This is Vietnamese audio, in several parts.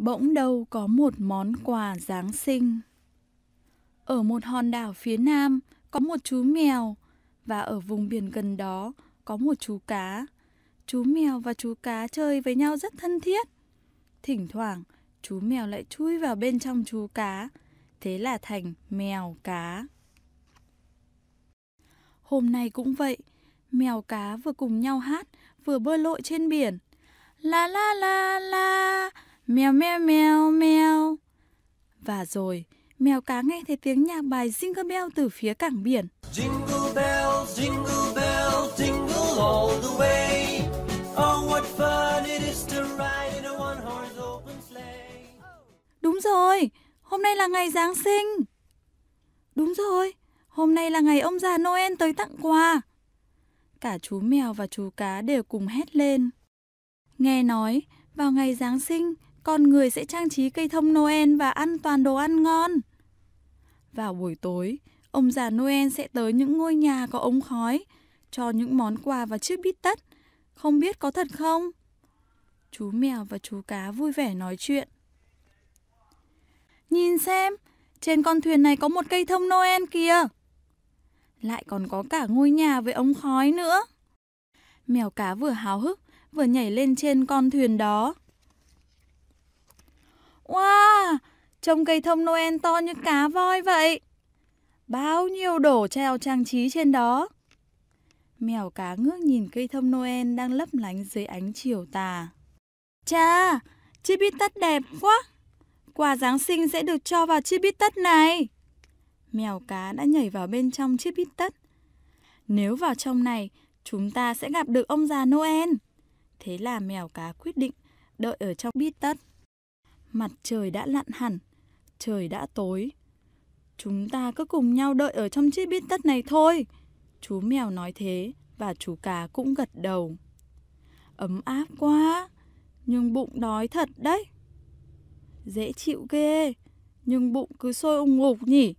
bỗng đâu có một món quà Giáng sinh. Ở một hòn đảo phía nam có một chú mèo và ở vùng biển gần đó có một chú cá. Chú mèo và chú cá chơi với nhau rất thân thiết. Thỉnh thoảng, chú mèo lại chui vào bên trong chú cá, thế là thành mèo cá. Hôm nay cũng vậy, mèo cá vừa cùng nhau hát, vừa bơi lội trên biển. La la la la, mèo mèo mèo mèo. Và rồi, mèo cá nghe thấy tiếng nhạc bài Jingle Bell từ phía cảng biển. Jingle bell, jingle bell, jingle all the way. Oh, what fun it is to ride in a one-horse open sleigh. Đúng rồi, hôm nay là ngày Giáng sinh. Đúng rồi, hôm nay là ngày ông già Noel tới tặng quà. Cả chú mèo và chú cá đều cùng hét lên. Nghe nói, vào ngày Giáng sinh, con người sẽ trang trí cây thông Noel và ăn toàn đồ ăn ngon. Vào buổi tối, ông già Noel sẽ tới những ngôi nhà có ống khói, cho những món quà và chiếc bít tất. Không biết có thật không? Chú mèo và chú cá vui vẻ nói chuyện. Nhìn xem, trên con thuyền này có một cây thông Noel kìa. Lại còn có cả ngôi nhà với ống khói nữa. Mèo cá vừa háo hức, vừa nhảy lên trên con thuyền đó. Wow, trông cây thông Noel to như cá voi vậy. Bao nhiêu đồ treo trang trí trên đó. Mèo cá ngước nhìn cây thông Noel đang lấp lánh dưới ánh chiều tà. Cha, chiếc bít tất đẹp quá. Quà Giáng sinh sẽ được cho vào chiếc bít tất này. Mèo cá đã nhảy vào bên trong chiếc bít tất. Nếu vào trong này, chúng ta sẽ gặp được ông già Noel. Thế là mèo cá quyết định đợi ở trong bít tất. Mặt trời đã lặn hẳn, trời đã tối. Chúng ta cứ cùng nhau đợi ở trong chiếc bít tất này thôi. Chú mèo nói thế và chú cá cũng gật đầu. Ấm áp quá, nhưng bụng đói thật đấy. Dễ chịu ghê, nhưng bụng cứ sôi ung ngục nhỉ.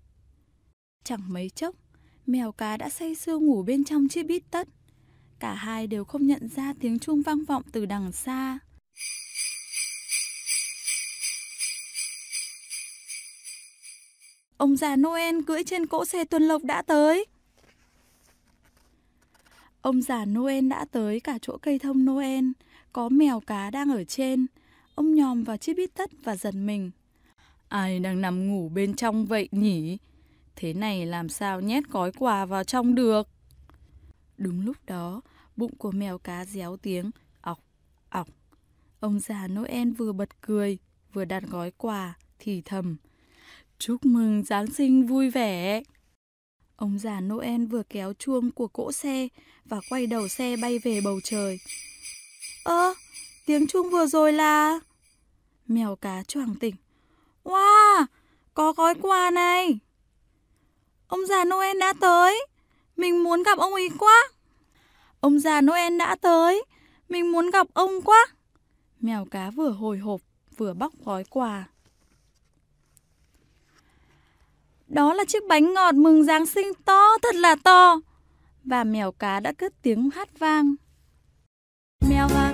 Chẳng mấy chốc, mèo cá đã say sưa ngủ bên trong chiếc bít tất. Cả hai đều không nhận ra tiếng chuông vang vọng từ đằng xa. Ông già Noel cưỡi trên cỗ xe tuần lộc đã tới. Ông già Noel đã tới cả chỗ cây thông Noel, có mèo cá đang ở trên. Ông nhòm vào chiếc bít tất và giật mình. Ai đang nằm ngủ bên trong vậy nhỉ? Thế này làm sao nhét gói quà vào trong được? Đúng lúc đó, bụng của mèo cá réo tiếng ọc ọc. Ông già Noel vừa bật cười, vừa đặt gói quà, thì thầm. Chúc mừng Giáng sinh vui vẻ. Ông già Noel vừa kéo chuông của cỗ xe và quay đầu xe bay về bầu trời. Ơ, à, tiếng chuông vừa rồi là... Mèo cá choàng tỉnh. Wow, có gói quà này. Ông già Noel đã tới. Mình muốn gặp ông ấy quá. Ông già Noel đã tới. Mình muốn gặp ông quá. Mèo cá vừa hồi hộp vừa bóc gói quà. Đó là chiếc bánh ngọt mừng Giáng sinh to thật là to. Và mèo cá đã cất tiếng hát vang. Mèo và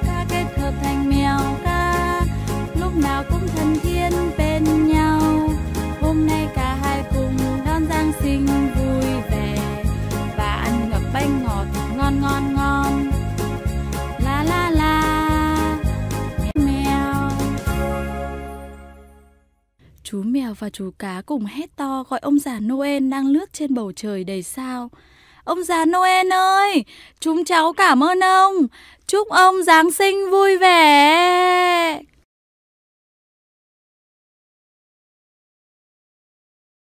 Chú mèo và chú cá cùng hét to gọi ông già Noel đang lướt trên bầu trời đầy sao. Ông già Noel ơi, chúng cháu cảm ơn ông. Chúc ông Giáng sinh vui vẻ.